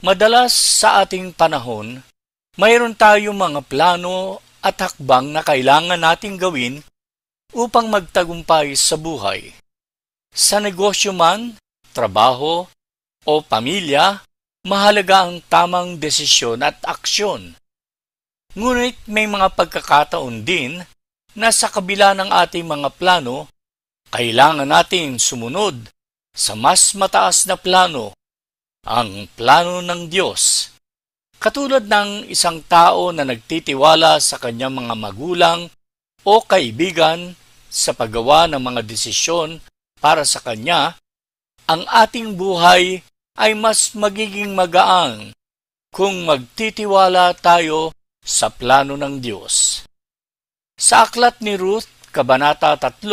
Madalas sa ating panahon, mayroon tayong mga plano at hakbang na kailangan nating gawin upang magtagumpay sa buhay. Sa negosyo man, trabaho, o pamilya, mahalaga ang tamang desisyon at aksyon. Ngunit may mga pagkakataon din na sa kabila ng ating mga plano, kailangan nating sumunod sa mas mataas na plano ang plano ng Diyos. Katulad ng isang tao na nagtitiwala sa kanyang mga magulang o kaibigan sa paggawa ng mga desisyon para sa kanya, ang ating buhay ay mas magiging magaang kung magtitiwala tayo sa plano ng Diyos. Sa aklat ni Ruth, Kabanata 3,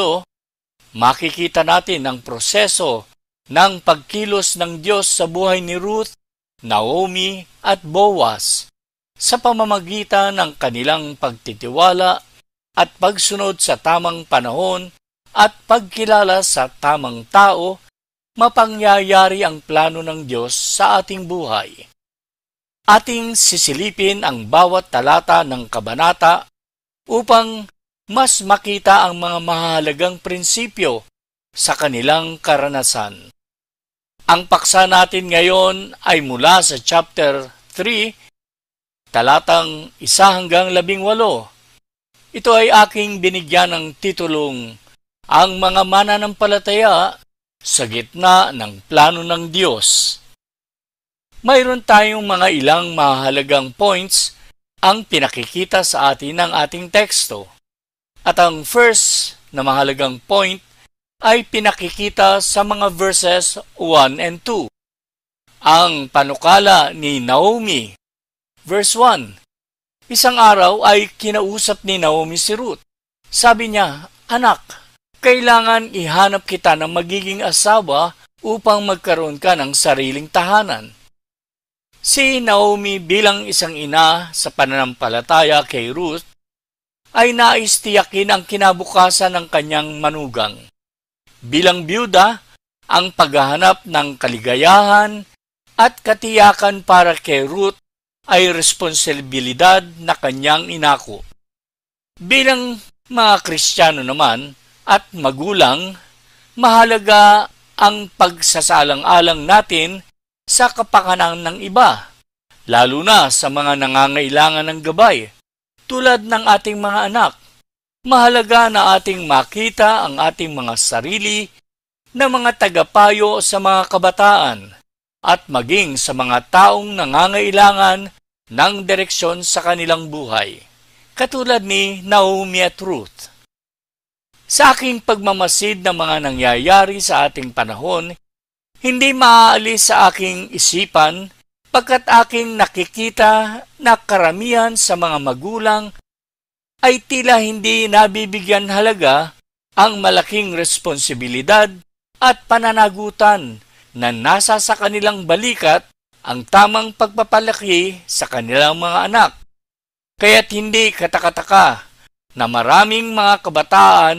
makikita natin ang proseso ng pagkilos ng Diyos sa buhay ni Ruth, Naomi at Boaz sa pamamagitan ng kanilang pagtitiwala at pagsunod sa tamang panahon at pagkilala sa tamang tao, mapangyayari ang plano ng Diyos sa ating buhay. Ating sisilipin ang bawat talata ng kabanata upang mas makita ang mga mahalagang prinsipyo sa kanilang karanasan. Ang paksa natin ngayon ay mula sa chapter 3, talatang 1 hanggang 18. Ito ay aking binigyan ng titulong Ang mga mananampalataya sa gitna ng plano ng Diyos. Mayroon tayong mga ilang mahalagang points ang pinakikita sa atin ng ating teksto. At ang first na mahalagang point ay pinakikita sa mga verses 1 and 2. Ang panukala ni Naomi. Verse 1. Isang araw ay kinausap ni Naomi si Ruth. Sabi niya, Anak, kailangan ihanap kita ng magiging asawa upang magkaroon ka ng sariling tahanan. Si Naomi bilang isang ina sa pananampalataya kay Ruth ay nais tiyakin ang kinabukasan ng kanyang manugang bilang byuda ang paghahanap ng kaligayahan at katiyakan para kay Ruth ay responsibilidad na kanyang inako. Bilang mga Kristiyano naman at magulang, mahalaga ang pagsasalang-alang natin sa kapakanan ng iba, lalo na sa mga nangangailangan ng gabay, tulad ng ating mga anak mahalaga na ating makita ang ating mga sarili na mga tagapayo sa mga kabataan at maging sa mga taong nangangailangan ng direksyon sa kanilang buhay, katulad ni Naomi at Ruth. Sa aking pagmamasid ng mga nangyayari sa ating panahon, hindi maaalis sa aking isipan pagkat aking nakikita na karamihan sa mga magulang ay tila hindi nabibigyan halaga ang malaking responsibilidad at pananagutan na nasa sa kanilang balikat ang tamang pagpapalaki sa kanilang mga anak. Kaya't hindi katakataka na maraming mga kabataan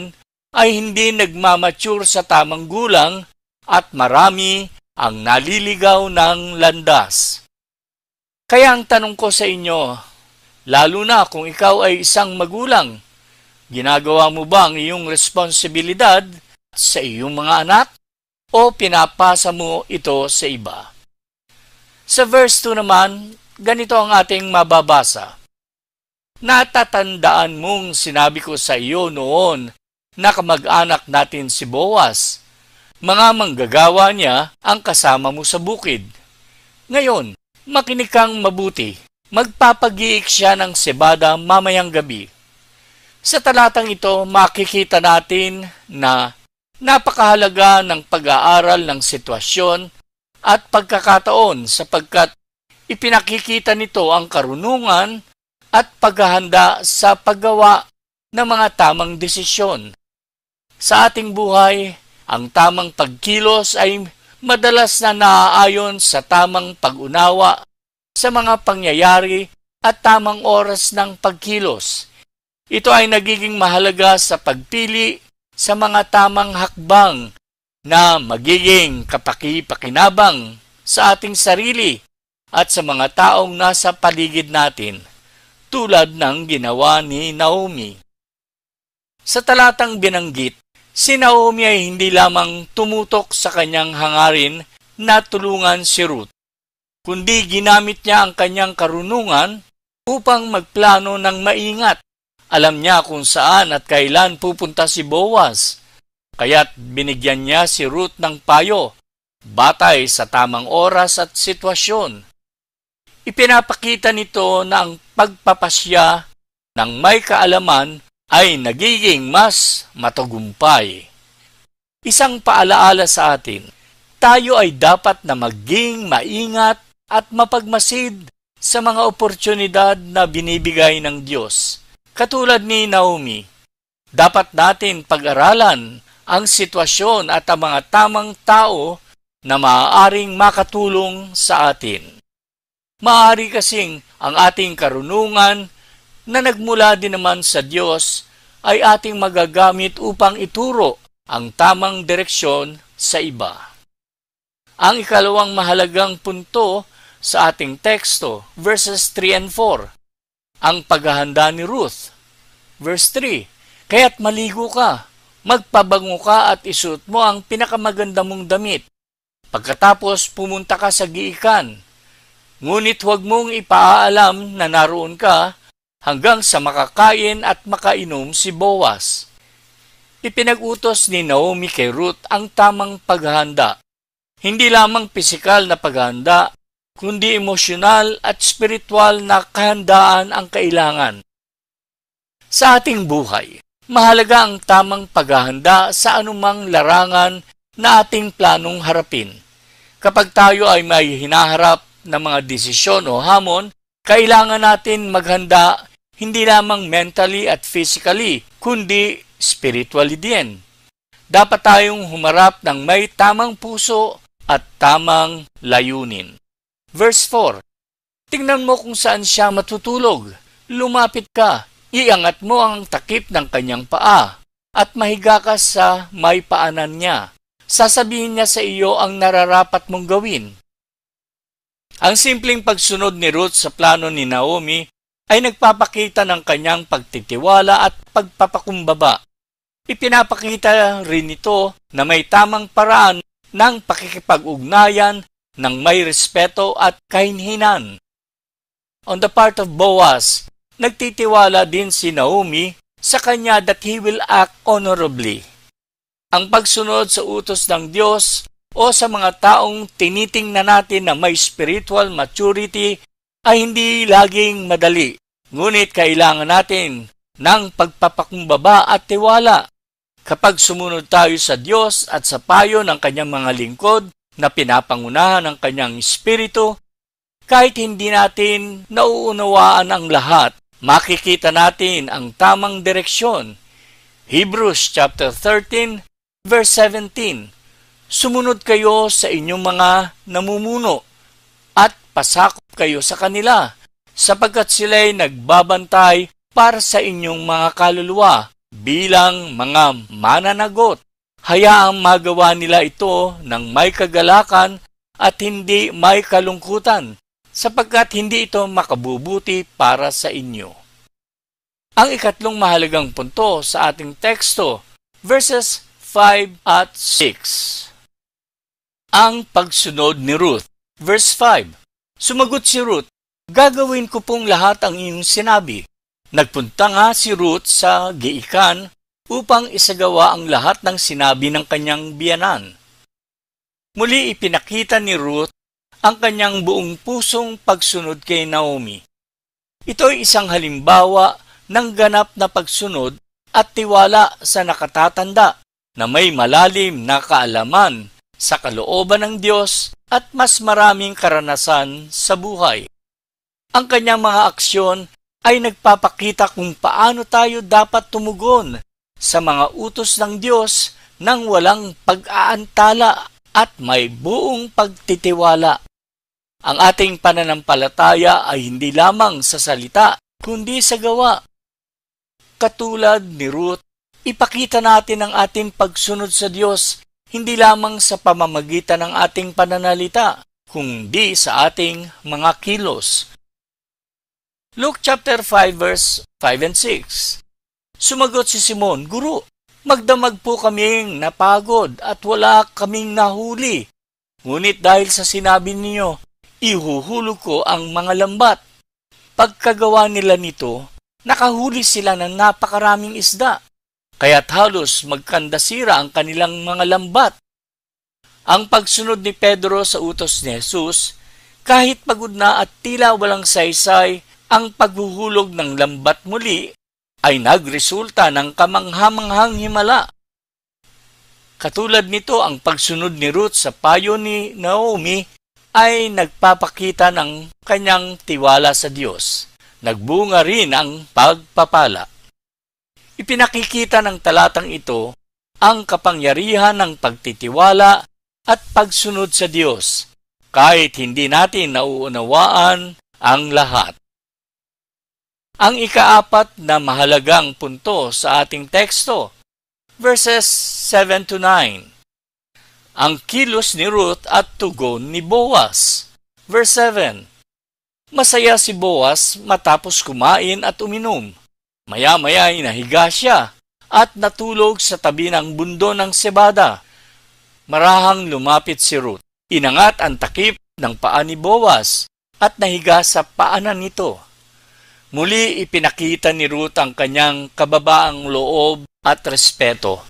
ay hindi nagmamature sa tamang gulang at marami ang naliligaw ng landas. Kaya ang tanong ko sa inyo, lalo na kung ikaw ay isang magulang. Ginagawa mo ba ang iyong responsibilidad sa iyong mga anak o pinapasa mo ito sa iba? Sa verse 2 naman, ganito ang ating mababasa. Natatandaan mong sinabi ko sa iyo noon na kamag-anak natin si Boaz. Mga manggagawa niya ang kasama mo sa bukid. Ngayon, makinig kang mabuti Magpapagiik siya ng sebada mamayang gabi. Sa talatang ito, makikita natin na napakahalaga ng pag-aaral ng sitwasyon at pagkakataon sapagkat ipinakikita nito ang karunungan at paghahanda sa paggawa ng mga tamang desisyon. Sa ating buhay, ang tamang pagkilos ay madalas na naaayon sa tamang pag-unawa sa mga pangyayari at tamang oras ng pagkilos. Ito ay nagiging mahalaga sa pagpili sa mga tamang hakbang na magiging kapakipakinabang sa ating sarili at sa mga taong nasa paligid natin tulad ng ginawa ni Naomi. Sa talatang binanggit, si Naomi ay hindi lamang tumutok sa kanyang hangarin na tulungan si Ruth, kundi ginamit niya ang kanyang karunungan upang magplano ng maingat. Alam niya kung saan at kailan pupunta si Boaz, kaya't binigyan niya si Ruth ng payo batay sa tamang oras at sitwasyon. Ipinapakita nito na ang pagpapasya ng may kaalaman ay nagiging mas matagumpay. Isang paalaala sa atin, tayo ay dapat na maging maingat at mapagmasid sa mga oportunidad na binibigay ng Diyos. Katulad ni Naomi, dapat natin pag-aralan ang sitwasyon at ang mga tamang tao na maaaring makatulong sa atin. Maaari kasing ang ating karunungan na nagmula din naman sa Diyos ay ating magagamit upang ituro ang tamang direksyon sa iba. Ang ikalawang mahalagang punto sa ating teksto, verses 3 and 4. Ang paghahanda ni Ruth. Verse 3, Kaya't maligo ka, magpabango ka at isuot mo ang pinakamaganda mong damit. Pagkatapos pumunta ka sa giikan. Ngunit huwag mong ipaalam na naroon ka hanggang sa makakain at makainom si Boaz. Ipinag-utos ni Naomi kay Ruth ang tamang paghahanda. Hindi lamang pisikal na paghahanda, kundi emosyonal at spiritual na kahandaan ang kailangan. Sa ating buhay, mahalaga ang tamang paghahanda sa anumang larangan na ating planong harapin. Kapag tayo ay may hinaharap na mga desisyon o hamon, kailangan natin maghanda hindi lamang mentally at physically, kundi spiritually din. Dapat tayong humarap ng may tamang puso at tamang layunin. Verse 4, Tingnan mo kung saan siya matutulog. Lumapit ka, iangat mo ang takip ng kanyang paa, at mahiga ka sa may paanan niya. Sasabihin niya sa iyo ang nararapat mong gawin. Ang simpleng pagsunod ni Ruth sa plano ni Naomi ay nagpapakita ng kanyang pagtitiwala at pagpapakumbaba. Ipinapakita rin ito na may tamang paraan ng pakikipag-ugnayan ng may respeto at kainhinan. On the part of Boaz, nagtitiwala din si Naomi sa kanya that he will act honorably. Ang pagsunod sa utos ng Diyos o sa mga taong tinitingnan natin na may spiritual maturity ay hindi laging madali. Ngunit kailangan natin ng pagpapakumbaba at tiwala Kapag sumunod tayo sa Diyos at sa payo ng kanyang mga lingkod, na pinapangunahan ng kanyang espiritu, kahit hindi natin nauunawaan ang lahat, makikita natin ang tamang direksyon. Hebrews chapter 13 verse 17. Sumunod kayo sa inyong mga namumuno at pasakop kayo sa kanila sapagkat sila ay nagbabantay para sa inyong mga kaluluwa bilang mga mananagot. Hayaang magawa nila ito ng may kagalakan at hindi may kalungkutan sapagkat hindi ito makabubuti para sa inyo. Ang ikatlong mahalagang punto sa ating teksto, verses 5 at 6. Ang pagsunod ni Ruth. Verse 5. Sumagot si Ruth, Gagawin ko pong lahat ang iyong sinabi. Nagpunta nga si Ruth sa Giikan upang isagawa ang lahat ng sinabi ng kanyang biyanan. Muli ipinakita ni Ruth ang kanyang buong pusong pagsunod kay Naomi. Ito ay isang halimbawa ng ganap na pagsunod at tiwala sa nakatatanda na may malalim na kaalaman sa kalooban ng Diyos at mas maraming karanasan sa buhay. Ang kanyang mga aksyon ay nagpapakita kung paano tayo dapat tumugon sa mga utos ng Diyos nang walang pag-aantala at may buong pagtitiwala. Ang ating pananampalataya ay hindi lamang sa salita, kundi sa gawa. Katulad ni Ruth, ipakita natin ang ating pagsunod sa Diyos hindi lamang sa pamamagitan ng ating pananalita, kundi sa ating mga kilos. Luke chapter 5 verse 5 and 6 Sumagot si Simon, Guru, magdamag po kaming napagod at wala kaming nahuli. Ngunit dahil sa sinabi ninyo, ihuhulog ko ang mga lambat. Pagkagawa nila nito, nakahuli sila ng napakaraming isda, kaya't halos magkandasira ang kanilang mga lambat. Ang pagsunod ni Pedro sa utos ni Jesus, kahit pagod na at tila walang saysay, ang paghuhulog ng lambat muli ay nagresulta ng kamanghamanghang himala. Katulad nito, ang pagsunod ni Ruth sa payo ni Naomi ay nagpapakita ng kanyang tiwala sa Diyos. Nagbunga rin ang pagpapala. Ipinakikita ng talatang ito ang kapangyarihan ng pagtitiwala at pagsunod sa Diyos kahit hindi natin nauunawaan ang lahat ang ikaapat na mahalagang punto sa ating teksto, verses 7 to 9. Ang kilos ni Ruth at tugon ni Boaz, verse 7. Masaya si Boaz matapos kumain at uminom. Maya-maya ay nahiga siya at natulog sa tabi ng bundo ng sebada. Marahang lumapit si Ruth. Inangat ang takip ng paa ni Boaz at nahiga sa paanan nito Muli ipinakita ni Ruth ang kanyang kababaang loob at respeto.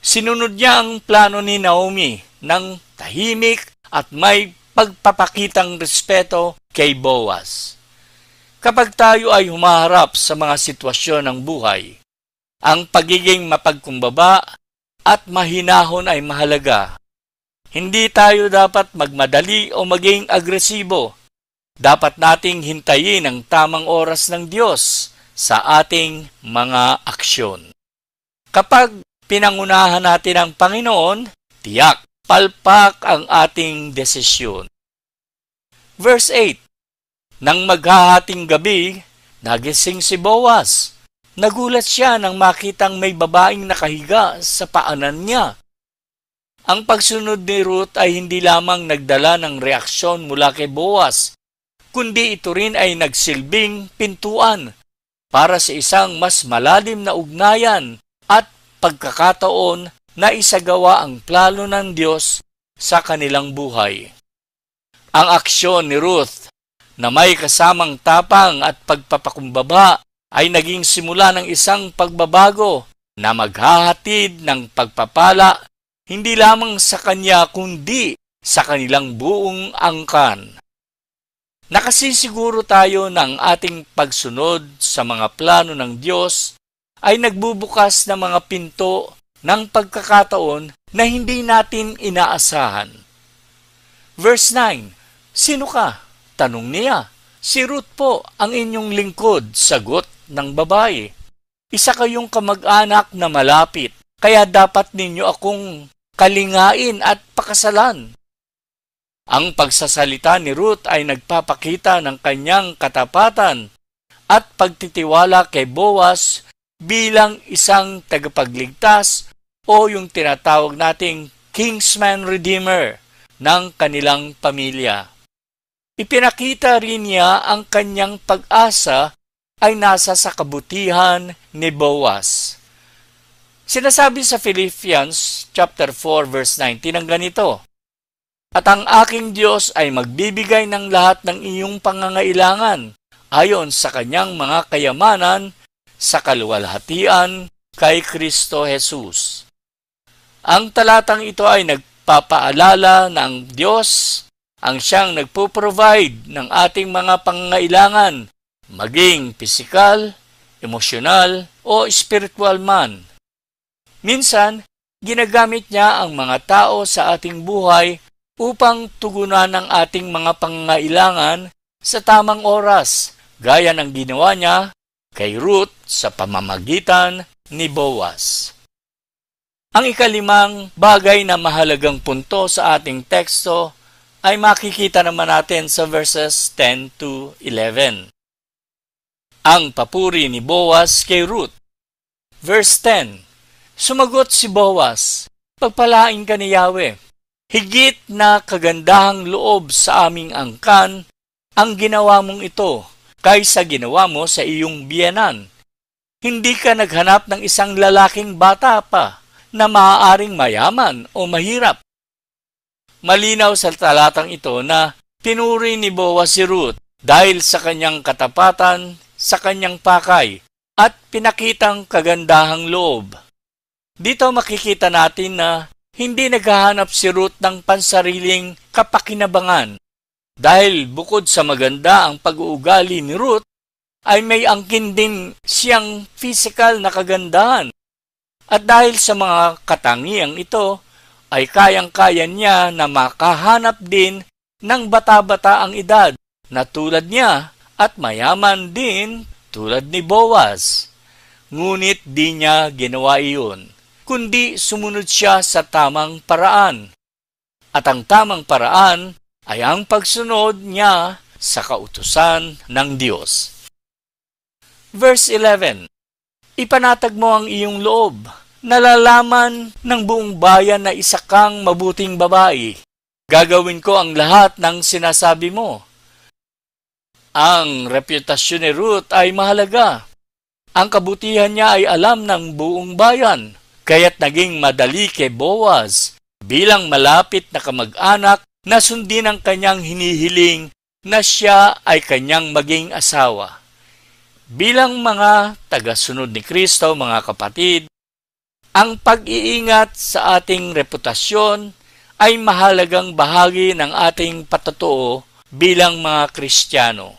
Sinunod niya ang plano ni Naomi ng tahimik at may pagpapakitang respeto kay Boaz. Kapag tayo ay humaharap sa mga sitwasyon ng buhay, ang pagiging mapagkumbaba at mahinahon ay mahalaga. Hindi tayo dapat magmadali o maging agresibo dapat nating hintayin ang tamang oras ng Diyos sa ating mga aksyon. Kapag pinangunahan natin ang Panginoon, tiyak, palpak ang ating desisyon. Verse 8, Nang maghahating gabi, nagising si Boaz. Nagulat siya nang makitang may babaeng nakahiga sa paanan niya. Ang pagsunod ni Ruth ay hindi lamang nagdala ng reaksyon mula kay Boaz, kundi ito rin ay nagsilbing pintuan para sa isang mas malalim na ugnayan at pagkakataon na isagawa ang plano ng Diyos sa kanilang buhay. Ang aksyon ni Ruth na may kasamang tapang at pagpapakumbaba ay naging simula ng isang pagbabago na maghahatid ng pagpapala hindi lamang sa kanya kundi sa kanilang buong angkan. Nakasisiguro tayo na ang ating pagsunod sa mga plano ng Diyos ay nagbubukas ng mga pinto ng pagkakataon na hindi natin inaasahan. Verse 9, Sino ka? Tanong niya. Si Ruth po ang inyong lingkod, sagot ng babae. Isa kayong kamag-anak na malapit, kaya dapat ninyo akong kalingain at pakasalan. Ang pagsasalita ni Ruth ay nagpapakita ng kanyang katapatan at pagtitiwala kay Boaz bilang isang tagapagligtas o yung tinatawag nating kingsman redeemer ng kanilang pamilya. Ipinakita rin niya ang kanyang pag-asa ay nasa sa kabutihan ni Boaz. Sinasabi sa Philippians chapter 4 verse 19 ang ganito. At ang aking Diyos ay magbibigay ng lahat ng iyong pangangailangan ayon sa kanyang mga kayamanan sa kaluwalhatian kay Kristo Jesus. Ang talatang ito ay nagpapaalala ng Diyos ang siyang nagpo-provide ng ating mga pangangailangan, maging pisikal, emosyonal, o spiritual man. Minsan, ginagamit niya ang mga tao sa ating buhay upang tugunan ang ating mga pangangailangan sa tamang oras gaya ng ginawa niya kay Ruth sa pamamagitan ni Boaz. Ang ikalimang bagay na mahalagang punto sa ating teksto ay makikita naman natin sa verses 10 to 11. Ang papuri ni Boaz kay Ruth. Verse 10, Sumagot si Boaz, Pagpalain ka ni Yahweh, Higit na kagandahang loob sa aming angkan ang ginawa mong ito kaysa ginawa mo sa iyong biyanan. Hindi ka naghanap ng isang lalaking bata pa na maaaring mayaman o mahirap. Malinaw sa talatang ito na pinuri ni Boaz si Ruth dahil sa kanyang katapatan, sa kanyang pakay, at pinakitang kagandahang loob. Dito makikita natin na hindi naghahanap si Ruth ng pansariling kapakinabangan dahil bukod sa maganda ang pag-uugali ni Ruth, ay may angkin din siyang physical na kagandahan. At dahil sa mga katangiang ito, ay kayang-kaya niya na makahanap din ng bata-bata ang edad na tulad niya at mayaman din tulad ni Boaz. Ngunit di niya ginawa iyon kundi sumunod siya sa tamang paraan. At ang tamang paraan ay ang pagsunod niya sa kautusan ng Diyos. Verse 11 Ipanatag mo ang iyong loob. Nalalaman ng buong bayan na isa kang mabuting babae. Gagawin ko ang lahat ng sinasabi mo. Ang reputasyon ni Ruth ay mahalaga. Ang kabutihan niya ay alam ng buong bayan kaya't naging madali kay Boaz bilang malapit na kamag-anak na sundin ang kanyang hinihiling na siya ay kanyang maging asawa. Bilang mga tagasunod ni Kristo, mga kapatid, ang pag-iingat sa ating reputasyon ay mahalagang bahagi ng ating patotoo bilang mga Kristiyano.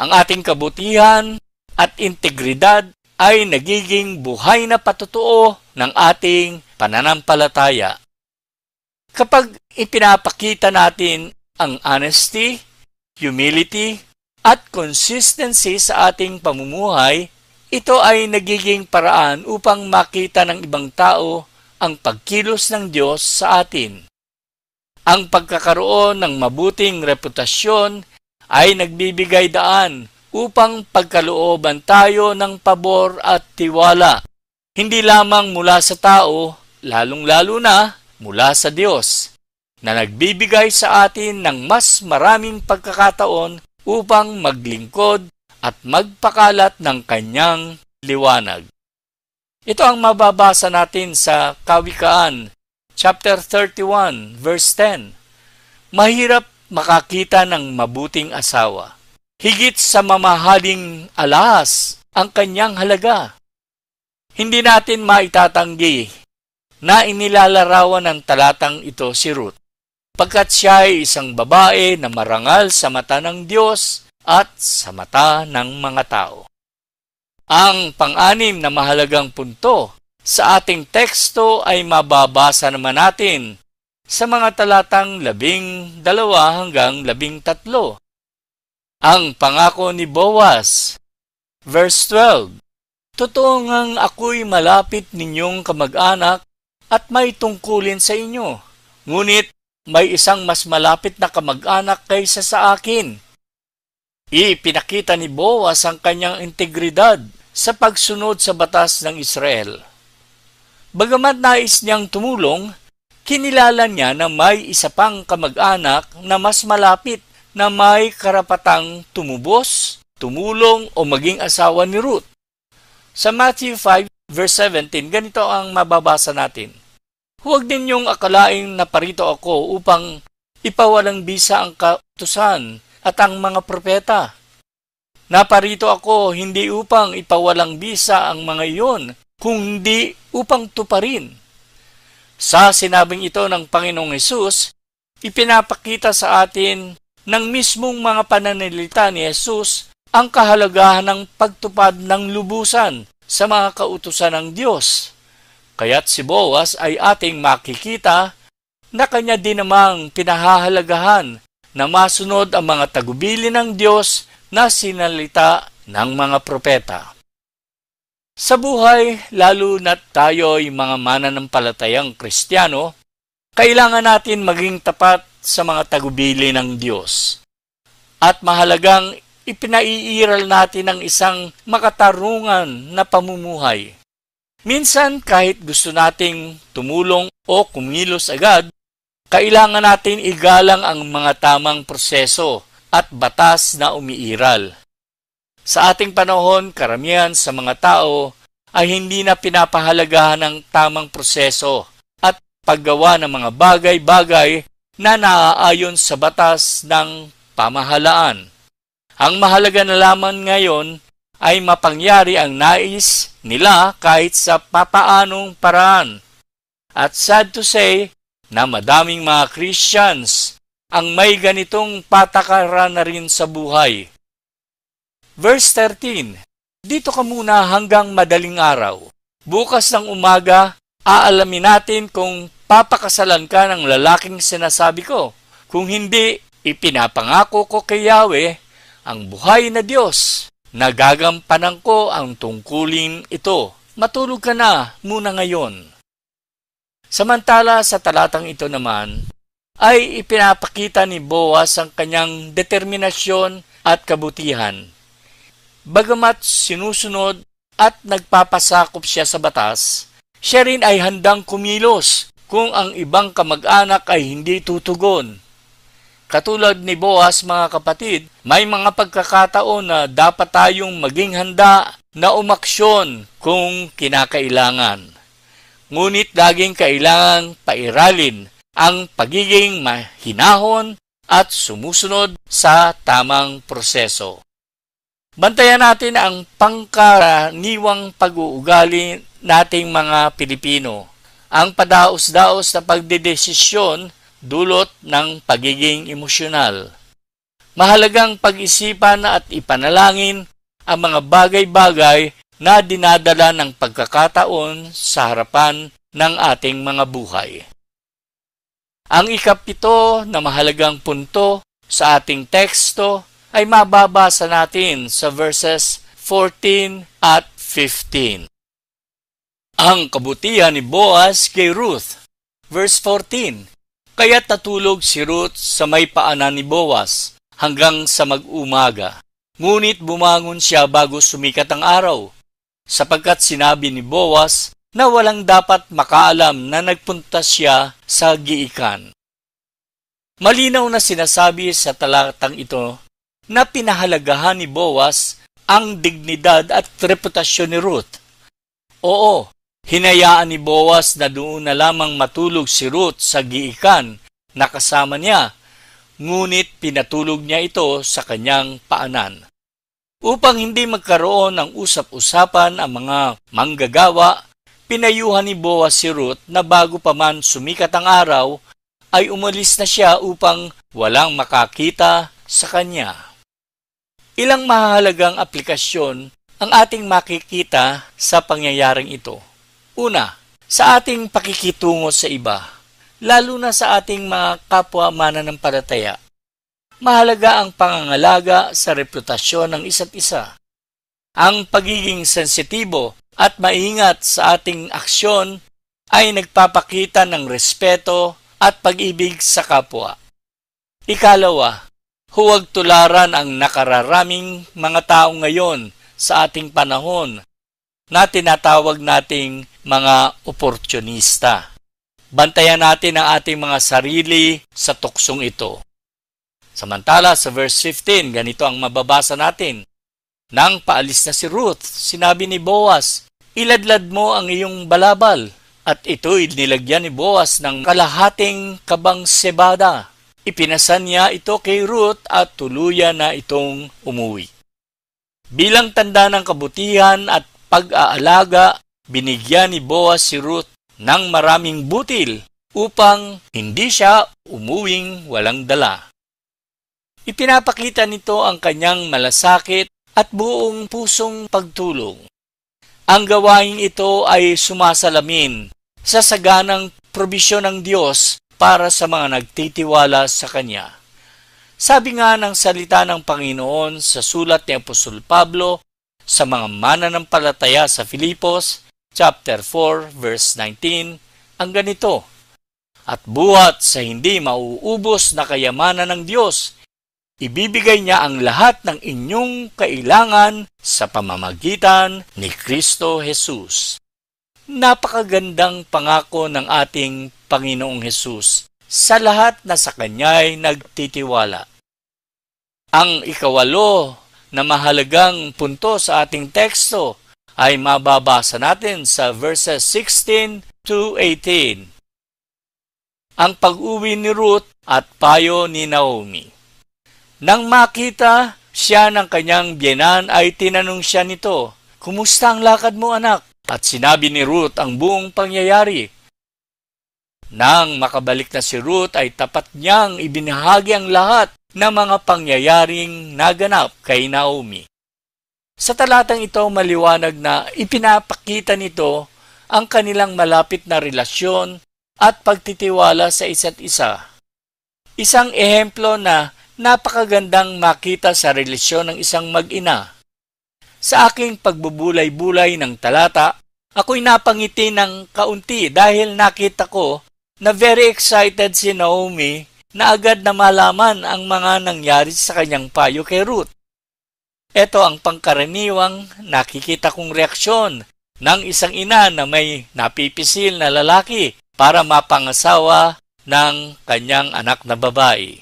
Ang ating kabutihan at integridad ay nagiging buhay na patotoo ng ating pananampalataya. Kapag ipinapakita natin ang honesty, humility, at consistency sa ating pamumuhay, ito ay nagiging paraan upang makita ng ibang tao ang pagkilos ng Diyos sa atin. Ang pagkakaroon ng mabuting reputasyon ay nagbibigay daan upang pagkalooban tayo ng pabor at tiwala hindi lamang mula sa tao, lalong-lalo na mula sa Diyos na nagbibigay sa atin ng mas maraming pagkakataon upang maglingkod at magpakalat ng kanyang liwanag. Ito ang mababasa natin sa Kawikaan chapter 31 verse 10. Mahirap makakita ng mabuting asawa. Higit sa mamahaling alas ang kanyang halaga. Hindi natin maitatanggi na inilalarawan ng talatang ito si Ruth, pagkat siya ay isang babae na marangal sa mata ng Diyos at sa mata ng mga tao. Ang pang-anim na mahalagang punto sa ating teksto ay mababasa naman natin sa mga talatang labing dalawa hanggang labing tatlo. Ang pangako ni Boaz, verse 12, Totoo ngang ako'y malapit ninyong kamag-anak at may tungkulin sa inyo. Ngunit may isang mas malapit na kamag-anak kaysa sa akin. Ipinakita ni Boaz ang kanyang integridad sa pagsunod sa batas ng Israel. Bagamat nais niyang tumulong, kinilala niya na may isa pang kamag-anak na mas malapit na may karapatang tumubos, tumulong o maging asawa ni Ruth. Sa Matthew 5 verse 17, ganito ang mababasa natin. Huwag ninyong akalaing naparito ako upang ipawalang bisa ang kautusan at ang mga propeta. Naparito ako hindi upang ipawalang bisa ang mga iyon, kundi upang tuparin. Sa sinabing ito ng Panginoong Yesus, ipinapakita sa atin ng mismong mga pananalita ni Yesus ang kahalagahan ng pagtupad ng lubusan sa mga kautusan ng Diyos. Kaya't si Boaz ay ating makikita na kanya din namang pinahahalagahan na masunod ang mga tagubili ng Diyos na sinalita ng mga propeta. Sa buhay, lalo na tayo ay mga mananampalatayang Kristiyano, kailangan natin maging tapat sa mga tagubili ng Diyos. At mahalagang ipinaiiral natin ang isang makatarungan na pamumuhay. Minsan kahit gusto nating tumulong o kumilos agad, kailangan natin igalang ang mga tamang proseso at batas na umiiral. Sa ating panahon, karamihan sa mga tao ay hindi na pinapahalagahan ang tamang proseso at paggawa ng mga bagay-bagay na naaayon sa batas ng pamahalaan. Ang mahalaga na lamang ngayon ay mapangyari ang nais nila kahit sa papaanong paraan. At sad to say na madaming mga Christians ang may ganitong patakaran na rin sa buhay. Verse 13, Dito ka muna hanggang madaling araw. Bukas ng umaga, aalamin natin kung papakasalan ka ng lalaking sinasabi ko. Kung hindi, ipinapangako ko kay Yahweh ang buhay na Diyos. Nagagampanan ko ang tungkulin ito. Matulog ka na muna ngayon. Samantala sa talatang ito naman, ay ipinapakita ni Boaz ang kanyang determinasyon at kabutihan. Bagamat sinusunod at nagpapasakop siya sa batas, siya rin ay handang kumilos kung ang ibang kamag-anak ay hindi tutugon Katulad ni Boas mga kapatid, may mga pagkakataon na dapat tayong maging handa na umaksyon kung kinakailangan. Ngunit laging kailangan pairalin ang pagiging mahinahon at sumusunod sa tamang proseso. Bantayan natin ang pangkaraniwang pag-uugali nating mga Pilipino. Ang padaos-daos na pagdedesisyon dulot ng pagiging emosyonal. Mahalagang pag-isipan at ipanalangin ang mga bagay-bagay na dinadala ng pagkakataon sa harapan ng ating mga buhay. Ang ikapito na mahalagang punto sa ating teksto ay mababasa natin sa verses 14 at 15. Ang kabutihan ni Boaz kay Ruth. Verse 14, kaya tatulog si Ruth sa may paanan ni Boaz hanggang sa mag-umaga. Ngunit bumangon siya bago sumikat ang araw, sapagkat sinabi ni Boaz na walang dapat makaalam na nagpunta siya sa giikan. Malinaw na sinasabi sa talatang ito na pinahalagahan ni Boaz ang dignidad at reputasyon ni Ruth. Oo, Hinayaan ni Boaz na doon na lamang matulog si Ruth sa giikan na kasama niya, ngunit pinatulog niya ito sa kanyang paanan. Upang hindi magkaroon ng usap-usapan ang mga manggagawa, pinayuhan ni Boaz si Ruth na bago pa man sumikat ang araw, ay umalis na siya upang walang makakita sa kanya. Ilang mahalagang aplikasyon ang ating makikita sa pangyayaring ito. Una, sa ating pakikitungo sa iba, lalo na sa ating mga kapwa mananampalataya, mahalaga ang pangangalaga sa reputasyon ng isa't isa. Ang pagiging sensitibo at maingat sa ating aksyon ay nagpapakita ng respeto at pag-ibig sa kapwa. Ikalawa, huwag tularan ang nakararaming mga tao ngayon sa ating panahon na tinatawag nating mga oportunista. Bantayan natin ang ating mga sarili sa tuksong ito. Samantala sa verse 15, ganito ang mababasa natin. Nang paalis na si Ruth, sinabi ni Boaz, Iladlad mo ang iyong balabal. At ito'y nilagyan ni Boaz ng kalahating kabang sebada. Ipinasan niya ito kay Ruth at tuluyan na itong umuwi. Bilang tanda ng kabutihan at pag-aalaga, binigyan ni Boaz si Ruth ng maraming butil upang hindi siya umuwing walang dala. Ipinapakita nito ang kanyang malasakit at buong pusong pagtulong. Ang gawain ito ay sumasalamin sa saganang probisyon ng Diyos para sa mga nagtitiwala sa Kanya. Sabi nga ng salita ng Panginoon sa sulat ni Apostol Pablo sa mga mananampalataya sa Filipos chapter 4 verse 19 ang ganito At buhat sa hindi mauubos na kayamanan ng Diyos ibibigay niya ang lahat ng inyong kailangan sa pamamagitan ni Kristo Jesus Napakagandang pangako ng ating Panginoong Hesus sa lahat na sa Kanya'y nagtitiwala. Ang ikawalo na mahalagang punto sa ating teksto ay mababasa natin sa verses 16 to 18. Ang pag-uwi ni Ruth at payo ni Naomi. Nang makita siya ng kanyang biyenan ay tinanong siya nito, Kumusta ang lakad mo anak? At sinabi ni Ruth ang buong pangyayari. Nang makabalik na si Ruth ay tapat niyang ibinahagi ang lahat na mga pangyayaring naganap kay Naomi. Sa talatang ito maliwanag na ipinapakita nito ang kanilang malapit na relasyon at pagtitiwala sa isa't isa. Isang ehemplo na napakagandang makita sa relasyon ng isang mag-ina. Sa aking pagbubulay-bulay ng talata, ako'y napangiti ng kaunti dahil nakita ko na very excited si Naomi na agad na malaman ang mga nangyari sa kanyang payo kay Ruth. Ito ang pangkaraniwang nakikita kong reaksyon ng isang ina na may napipisil na lalaki para mapangasawa ng kanyang anak na babae.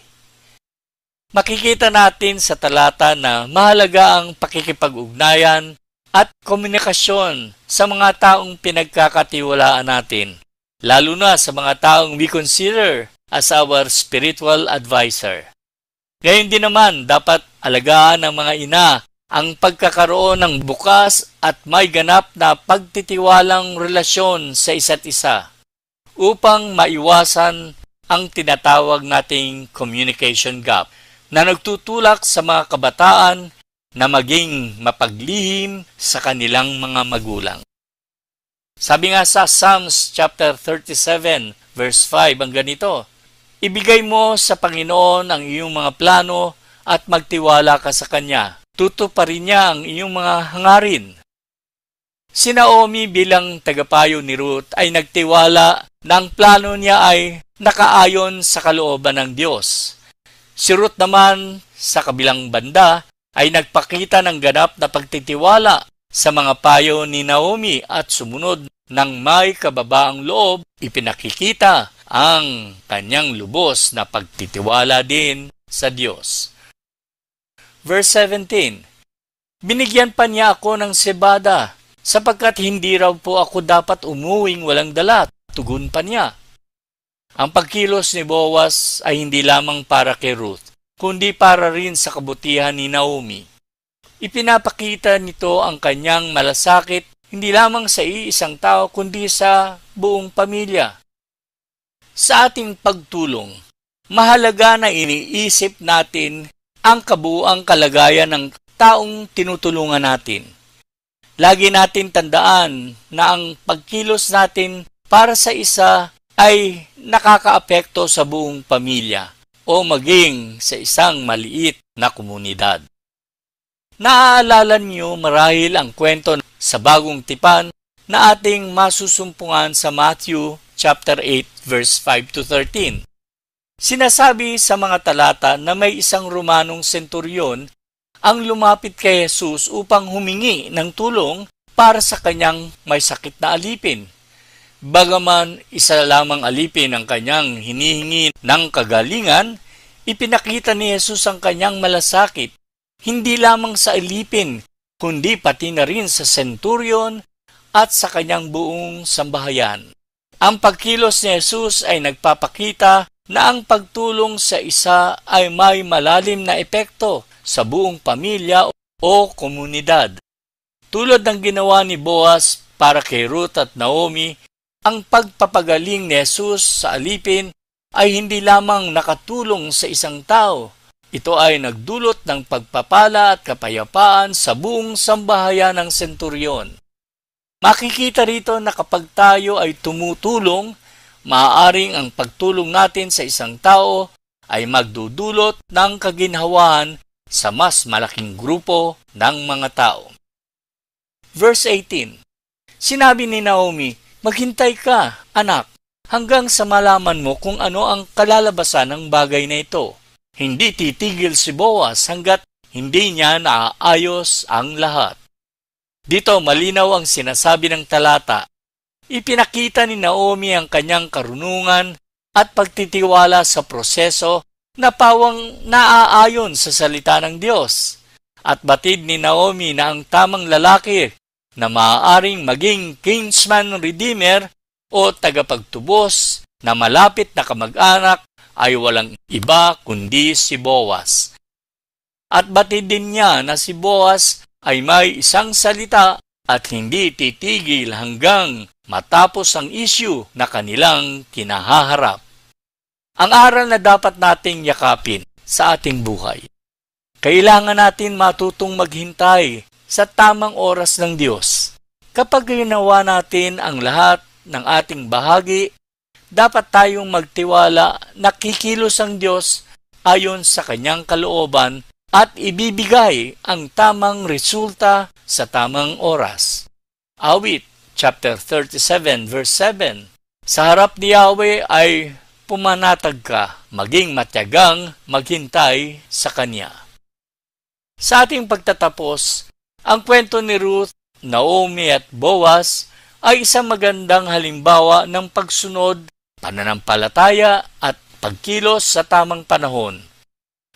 Makikita natin sa talata na mahalaga ang pakikipag-ugnayan at komunikasyon sa mga taong pinagkakatiwalaan natin, lalo na sa mga taong we consider as our spiritual advisor. Gayun din naman, dapat alagaan ng mga ina ang pagkakaroon ng bukas at may ganap na pagtitiwalang relasyon sa isa't isa upang maiwasan ang tinatawag nating communication gap na nagtutulak sa mga kabataan na maging mapaglihim sa kanilang mga magulang. Sabi nga sa Psalms chapter 37 verse 5 ang ganito, Ibigay mo sa Panginoon ang iyong mga plano at magtiwala ka sa Kanya. Tutuparin niya ang iyong mga hangarin. Si Naomi bilang tagapayo ni Ruth ay nagtiwala na ang plano niya ay nakaayon sa kalooban ng Diyos. Si Ruth naman sa kabilang banda ay nagpakita ng ganap na pagtitiwala sa mga payo ni Naomi at sumunod ng may kababaang loob ipinakikita ang kanyang lubos na pagtitiwala din sa Diyos. Verse 17, Binigyan pa niya ako ng sebada, sapagkat hindi raw po ako dapat umuwing walang dala, tugon pa niya. Ang pagkilos ni Boaz ay hindi lamang para kay Ruth, kundi para rin sa kabutihan ni Naomi. Ipinapakita nito ang kanyang malasakit hindi lamang sa iisang tao kundi sa buong pamilya. Sa ating pagtulong, mahalaga na iniisip natin ang kabuang kalagayan ng taong tinutulungan natin. Lagi natin tandaan na ang pagkilos natin para sa isa ay nakakaapekto sa buong pamilya o maging sa isang maliit na komunidad. Naaalala niyo marahil ang kwento sa bagong tipan na ating masusumpungan sa Matthew chapter 8 verse 5 to 13. Sinasabi sa mga talata na may isang Romanong senturyon ang lumapit kay Jesus upang humingi ng tulong para sa kanyang may sakit na alipin. Bagaman isa lamang alipin ang kanyang hinihingi ng kagalingan, ipinakita ni Jesus ang kanyang malasakit hindi lamang sa alipin kundi pati na rin sa senturyon at sa kanyang buong sambahayan. Ang pagkilos ni Jesus ay nagpapakita na ang pagtulong sa isa ay may malalim na epekto sa buong pamilya o komunidad. Tulad ng ginawa ni Boaz para kay Ruth at Naomi, ang pagpapagaling ni Jesus sa alipin ay hindi lamang nakatulong sa isang tao. Ito ay nagdulot ng pagpapala at kapayapaan sa buong sambahayan ng senturyon. Makikita rito na kapag tayo ay tumutulong, maaaring ang pagtulong natin sa isang tao ay magdudulot ng kaginhawahan sa mas malaking grupo ng mga tao. Verse 18 Sinabi ni Naomi, Maghintay ka, anak, hanggang sa malaman mo kung ano ang kalalabasan ng bagay na ito. Hindi titigil si Boaz hanggat hindi niya naaayos ang lahat. Dito malinaw ang sinasabi ng talata. Ipinakita ni Naomi ang kanyang karunungan at pagtitiwala sa proseso na pawang naaayon sa salita ng Diyos. At batid ni Naomi na ang tamang lalaki na maaaring maging kinsman redeemer o tagapagtubos na malapit na kamag-anak ay walang iba kundi si Boaz. At batid din niya na si Boaz ay may isang salita at hindi titigil hanggang matapos ang isyu na kanilang kinahaharap. Ang aral na dapat nating yakapin sa ating buhay. Kailangan natin matutong maghintay sa tamang oras ng Diyos. Kapag ginawa natin ang lahat ng ating bahagi, dapat tayong magtiwala na kikilos ang Diyos ayon sa kanyang kalooban at ibibigay ang tamang resulta sa tamang oras. Awit chapter 37 verse 7 Sa harap ni Yahweh ay pumanatag ka, maging matyagang maghintay sa Kanya. Sa ating pagtatapos, ang kwento ni Ruth, Naomi at Boaz ay isang magandang halimbawa ng pagsunod, pananampalataya at pagkilos sa tamang panahon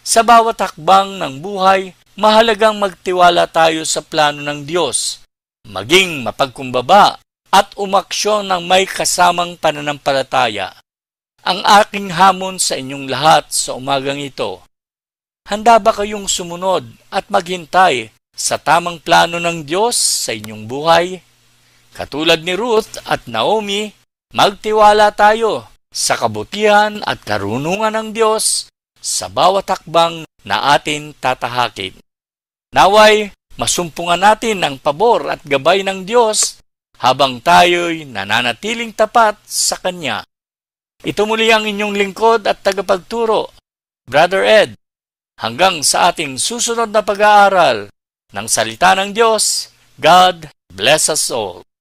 sa bawat hakbang ng buhay, mahalagang magtiwala tayo sa plano ng Diyos, maging mapagkumbaba at umaksyon ng may kasamang pananampalataya. Ang aking hamon sa inyong lahat sa umagang ito. Handa ba kayong sumunod at maghintay sa tamang plano ng Diyos sa inyong buhay? Katulad ni Ruth at Naomi, magtiwala tayo sa kabutihan at karunungan ng Diyos sa bawat takbang na atin tatahakin. Naway, masumpungan natin ang pabor at gabay ng Diyos habang tayo'y nananatiling tapat sa Kanya. Ito muli ang inyong lingkod at tagapagturo, Brother Ed, hanggang sa ating susunod na pag-aaral ng Salita ng Diyos, God bless us all.